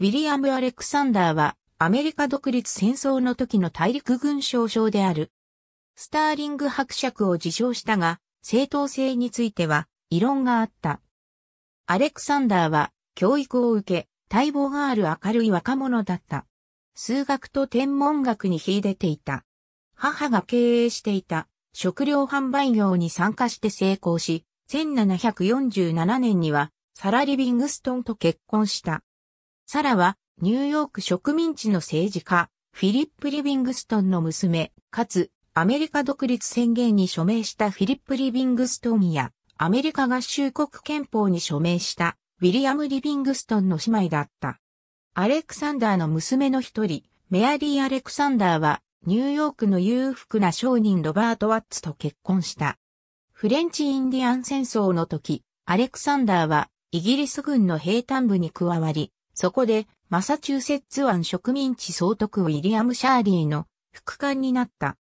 ウィリアム・アレクサンダーは、アメリカ独立戦争の時の大陸軍少将である。スターリング伯爵を自称したが、正当性については、異論があった。アレクサンダーは、教育を受け、待望がある明るい若者だった。数学と天文学に秀でていた。母が経営していた食料販売業に参加して成功し、1747年にはサラ・リビングストンと結婚した。サラは、ニューヨーク植民地の政治家、フィリップ・リビングストンの娘、かつ、アメリカ独立宣言に署名したフィリップ・リビングストンや、アメリカ合衆国憲法に署名したウィリアム・リビングストンの姉妹だった。アレクサンダーの娘の一人、メアリー・アレクサンダーは、ニューヨークの裕福な商人ロバート・ワッツと結婚した。フレンチ・インディアン戦争の時、アレクサンダーは、イギリス軍の兵隊部に加わり、そこで、マサチューセッツ湾植民地総督ウィリアム・シャーリーの副官になった。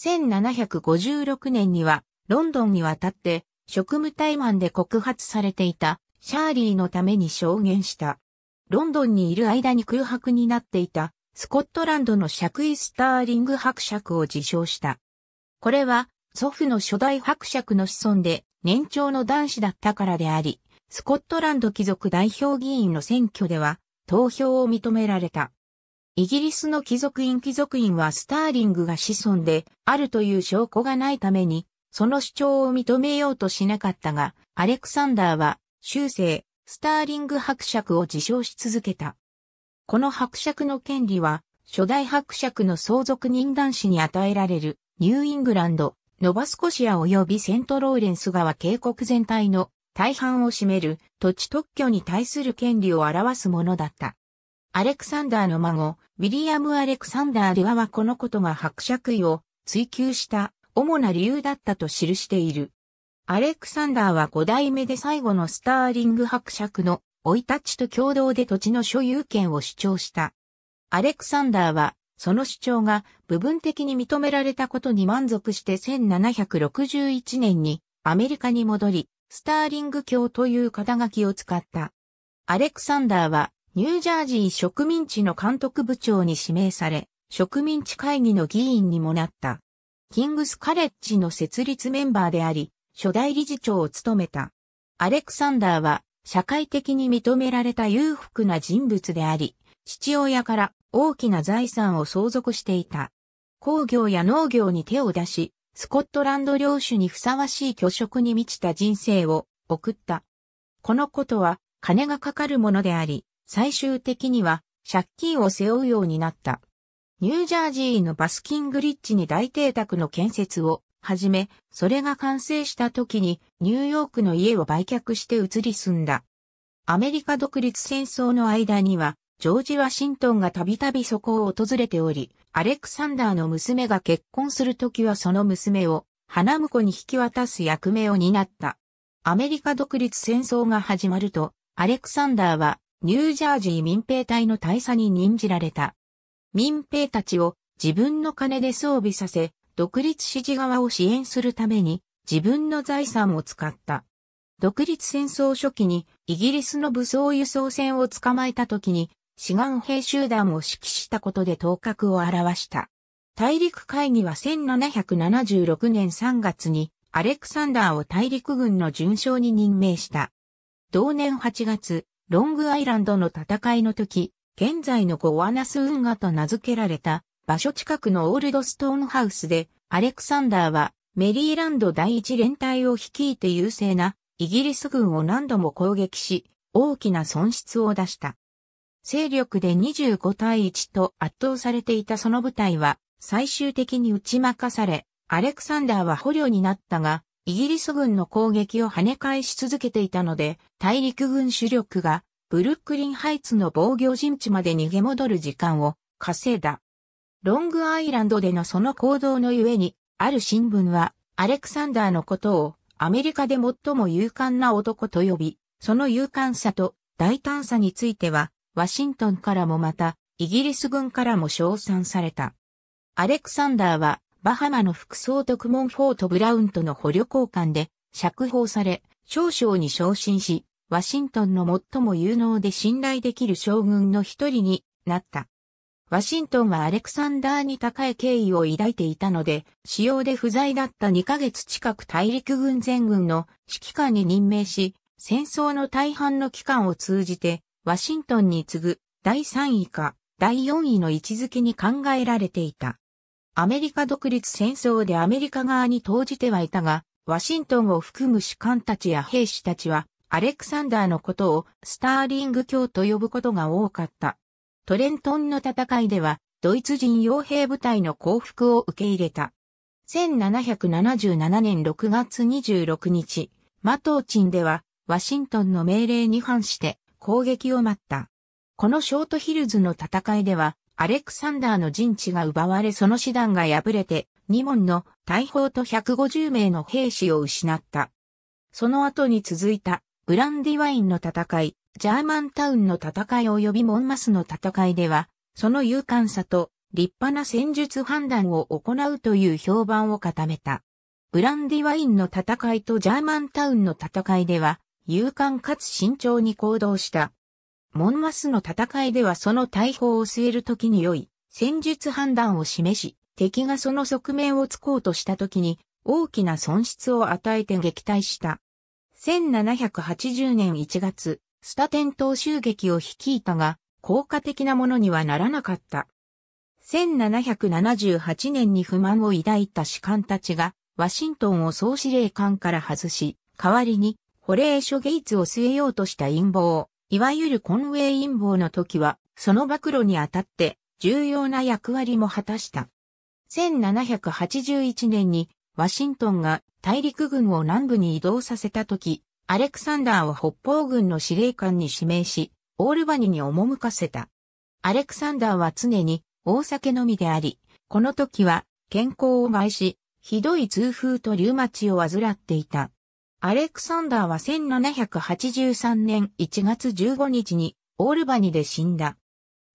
1756年には、ロンドンに渡って、職務怠慢で告発されていた、シャーリーのために証言した。ロンドンにいる間に空白になっていた、スコットランドの爵位スターリング伯爵を自称した。これは、祖父の初代伯爵の子孫で、年長の男子だったからであり、スコットランド貴族代表議員の選挙では、投票を認められた。イギリスの貴族院貴族院はスターリングが子孫であるという証拠がないために、その主張を認めようとしなかったが、アレクサンダーは、終生スターリング伯爵を自称し続けた。この伯爵の権利は、初代伯爵の相続人男子に与えられる、ニューイングランド、ノバスコシア及びセントローレンス川渓谷全体の大半を占める土地特許に対する権利を表すものだった。アレクサンダーの孫、ウィリアム・アレクサンダーでははこのことが伯爵位を追求した主な理由だったと記している。アレクサンダーは5代目で最後のスターリング伯爵の老い立ちと共同で土地の所有権を主張した。アレクサンダーはその主張が部分的に認められたことに満足して1761年にアメリカに戻り、スターリング卿という肩書きを使った。アレクサンダーは、ニュージャージー植民地の監督部長に指名され、植民地会議の議員にもなった。キングスカレッジの設立メンバーであり、初代理事長を務めた。アレクサンダーは、社会的に認められた裕福な人物であり、父親から大きな財産を相続していた。工業や農業に手を出し、スコットランド領主にふさわしい虚職に満ちた人生を送った。このことは金がかかるものであり、最終的には借金を背負うようになった。ニュージャージーのバスキングリッジに大邸宅の建設を始め、それが完成した時にニューヨークの家を売却して移り住んだ。アメリカ独立戦争の間にはジョージ・ワシントンがたびたびそこを訪れており、アレクサンダーの娘が結婚するときはその娘を花婿に引き渡す役目を担った。アメリカ独立戦争が始まると、アレクサンダーはニュージャージー民兵隊の大佐に任じられた。民兵たちを自分の金で装備させ、独立支持側を支援するために自分の財産を使った。独立戦争初期にイギリスの武装輸送船を捕まえた時に志願兵集団を指揮したことで頭角を表した。大陸会議は1776年3月にアレクサンダーを大陸軍の巡将に任命した。同年8月、ロングアイランドの戦いの時、現在のゴアナス運河と名付けられた場所近くのオールドストーンハウスで、アレクサンダーはメリーランド第一連隊を率いて優勢なイギリス軍を何度も攻撃し、大きな損失を出した。勢力で25対1と圧倒されていたその部隊は最終的に打ち負かされ、アレクサンダーは捕虜になったが、イギリス軍の攻撃を跳ね返し続けていたので、大陸軍主力がブルックリンハイツの防御陣地まで逃げ戻る時間を稼いだ。ロングアイランドでのその行動のゆえに、ある新聞は、アレクサンダーのことをアメリカで最も勇敢な男と呼び、その勇敢さと大胆さについては、ワシントンからもまた、イギリス軍からも称賛された。アレクサンダーは、バハマの副総督モンフォート・ブラウンとの捕虜交換で釈放され、少将に昇進し、ワシントンの最も有能で信頼できる将軍の一人になった。ワシントンはアレクサンダーに高い敬意を抱いていたので、使用で不在だった2ヶ月近く大陸軍全軍の指揮官に任命し、戦争の大半の期間を通じてワシントンに次ぐ第3位か第4位の位置づけに考えられていた。アメリカ独立戦争でアメリカ側に投じてはいたが、ワシントンを含む主官たちや兵士たちは、アレクサンダーのことをスターリング卿と呼ぶことが多かった。トレントンの戦いでは、ドイツ人傭兵部隊の降伏を受け入れた。1777年6月26日、マトーチンでは、ワシントンの命令に反して、攻撃を待った。このショートヒルズの戦いでは、アレクサンダーの陣地が奪われその師団が敗れて、2門の大砲と150名の兵士を失った。その後に続いた、ブランディワインの戦い、ジャーマンタウンの戦い及びモンマスの戦いでは、その勇敢さと立派な戦術判断を行うという評判を固めた。ブランディワインの戦いとジャーマンタウンの戦いでは、勇敢かつ慎重に行動した。モンマスの戦いではその大砲を据える時に良い戦術判断を示し、敵がその側面を突こうとした時に大きな損失を与えて撃退した。1780年1月、スタテン島襲撃を率いたが、効果的なものにはならなかった。1778年に不満を抱いた士官たちが、ワシントンを総司令官から外し、代わりにホレーショ・ゲイツを据えようとした陰謀、いわゆるコンウェイ陰謀の時は、その暴露にあたって重要な役割も果たした。1781年にワシントンが大陸軍を南部に移動させた時、アレクサンダーを北方軍の司令官に指名し、オールバニに赴かせた。アレクサンダーは常に大酒飲みであり、この時は健康を害し、ひどい痛風とリウマチを患っていた。アレクサンダーは1783年1月15日にオールバニで死んだ。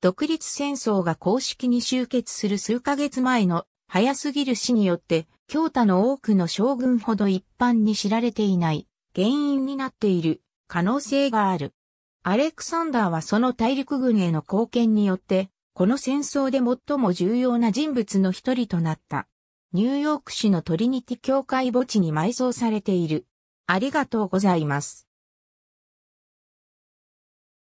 独立戦争が公式に終結する数ヶ月前の早すぎる死によって、京都の多くの将軍ほど一般に知られていない原因になっている可能性がある。アレクサンダーはその大陸軍への貢献によって、この戦争で最も重要な人物の一人となった。ニューヨーク市のトリニティ教会墓地に埋葬されている。ありがとうございます。